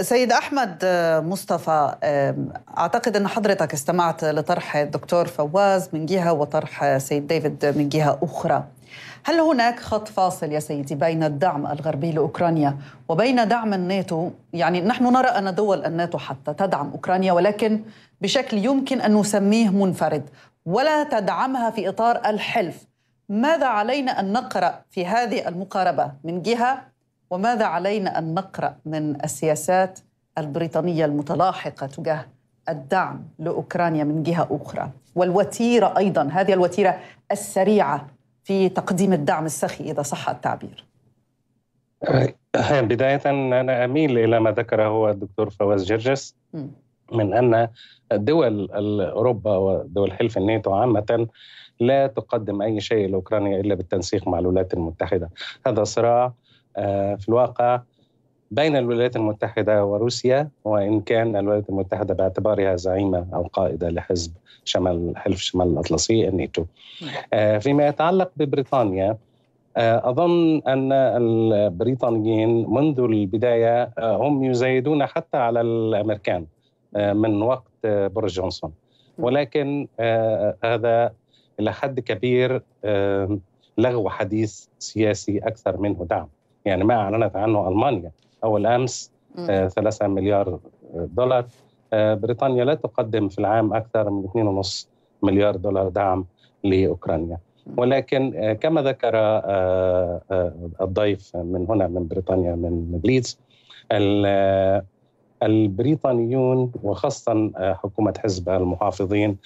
سيد أحمد مصطفى أعتقد أن حضرتك استمعت لطرح الدكتور فواز من جهة وطرح سيد ديفيد من جهة أخرى هل هناك خط فاصل يا سيدي بين الدعم الغربي لأوكرانيا وبين دعم الناتو يعني نحن نرى أن دول الناتو حتى تدعم أوكرانيا ولكن بشكل يمكن أن نسميه منفرد ولا تدعمها في إطار الحلف ماذا علينا أن نقرأ في هذه المقاربة من جهة وماذا علينا أن نقرأ من السياسات البريطانية المتلاحقة تجاه الدعم لأوكرانيا من جهة أخرى والوتيرة أيضا هذه الوتيرة السريعة في تقديم الدعم السخي إذا صح التعبير بداية أنا أميل إلى ما ذكره الدكتور فواز جرجس من أن دول أوروبا ودول حلف الناتو عامة لا تقدم أي شيء لأوكرانيا إلا بالتنسيق مع الولايات المتحدة هذا صراع آه، في الواقع بين الولايات المتحدة وروسيا وإن كان الولايات المتحدة باعتبارها زعيمة أو قائدة لحزب شمال حلف شمال الأطلسي الناتو نعم. آه، فيما يتعلق ببريطانيا آه، أظن أن البريطانيين منذ البداية هم يزايدون حتى على الأمريكان من وقت بوريس جونسون نعم. ولكن هذا إلى حد كبير لغو حديث سياسي أكثر منه دعم يعني ما أعلنت عنه ألمانيا أول أمس 3 آه، مليار دولار آه، بريطانيا لا تقدم في العام أكثر من 2.5 مليار دولار دعم لأوكرانيا ولكن آه، كما ذكر الضيف من هنا من بريطانيا من ليدز البريطانيون وخاصة حكومة حزب المحافظين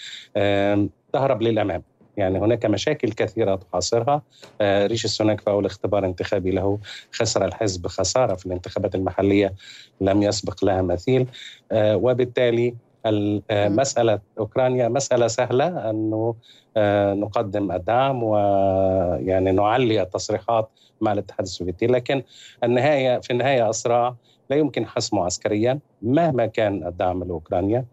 تهرب للأمام يعني هناك مشاكل كثيرة تحاصرها آه، ريشي سوناك في أول اختبار انتخابي له خسر الحزب خسارة في الانتخابات المحلية لم يسبق لها مثيل آه، وبالتالي آه، مسألة أوكرانيا مسألة سهلة أنه نقدم الدعم ويعني نعلي التصريحات مع الاتحاد السوفيتي لكن النهاية في النهاية أسرع لا يمكن حسمه عسكريا مهما كان الدعم لأوكرانيا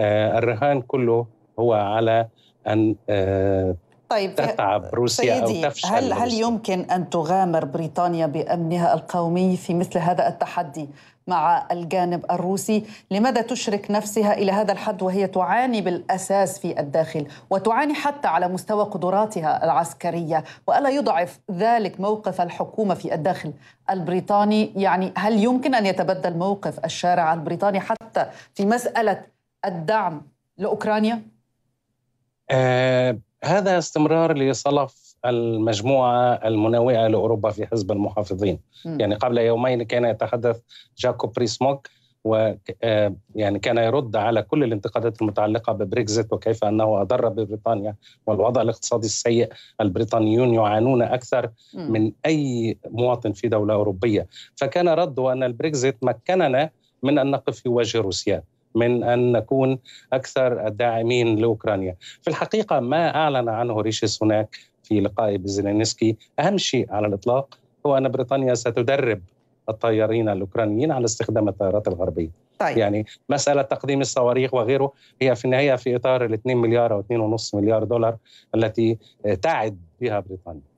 الرهان كله هو على ان آه، طيب تتعب آه، روسيا سيدي او تفشل هل هل يمكن ان تغامر بريطانيا بامنها القومي في مثل هذا التحدي مع الجانب الروسي؟ لماذا تشرك نفسها الى هذا الحد وهي تعاني بالاساس في الداخل وتعاني حتى على مستوى قدراتها العسكريه والا يضعف ذلك موقف الحكومه في الداخل البريطاني؟ يعني هل يمكن ان يتبدل موقف الشارع البريطاني حتى في مساله الدعم لاوكرانيا؟ آه، هذا استمرار لصلف المجموعة المناوئة لأوروبا في حزب المحافظين م. يعني قبل يومين كان يتحدث جاكوب بريسموك و آه، يعني كان يرد على كل الانتقادات المتعلقة ببريكزيت وكيف أنه أضر ببريطانيا والوضع الاقتصادي السيء البريطانيون يعانون أكثر من أي مواطن في دولة أوروبية فكان رده أن البريكزيت مكننا من أن نقف في وجه روسيا من ان نكون اكثر الداعمين لاوكرانيا. في الحقيقه ما اعلن عنه ريشيس هناك في لقائه بزيلينسكي اهم شيء على الاطلاق هو ان بريطانيا ستدرب الطيارين الاوكرانيين على استخدام الطائرات الغربيه. طيب. يعني مساله تقديم الصواريخ وغيره هي في النهايه في اطار ال 2 مليار او 2.5 مليار دولار التي تعد بها بريطانيا.